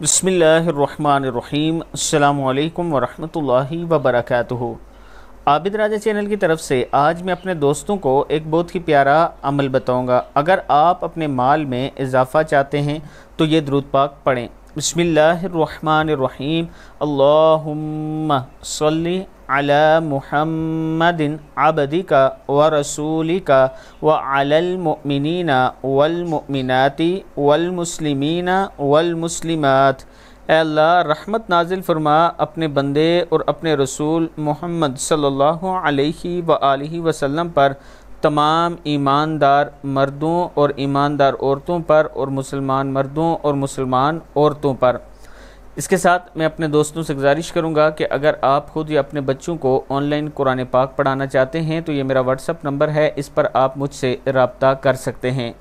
بسم اللہ الرحمن الرحیم السلام علیکم ورحمۃ اللہ وبرکاتہ عابد راجہ چینل کی طرف سے آج میں اپنے دوستوں کو ایک بہت ہی پیارا عمل بتاؤں گا اگر آپ اپنے مال میں اضافہ چاہتے ہیں تو یہ درود پاک پڑھیں بسم اللہ الرحمن الرحیم اللہم صلی علی محمد عبدك ورسولك وعلى المؤمنين والمؤمنات والمسلمين والمسلمات اے اللہ رحمت نازل فرما اپنے بندے اور اپنے رسول محمد صلی اللہ علیہ وآلہ وسلم پر تمام ایماندار مردوں اور ایماندار عورتوں پر اور مسلمان مردوں اور مسلمان عورتوں پر اس کے ساتھ میں اپنے دوستوں سے گزارش کروں گا کہ اگر آپ خود یا اپنے بچوں کو آن لائن قرآن پاک پڑھانا چاہتے ہیں تو یہ میرا واٹس اپ نمبر ہے اس پر آپ مجھ سے رابطہ کر سکتے ہیں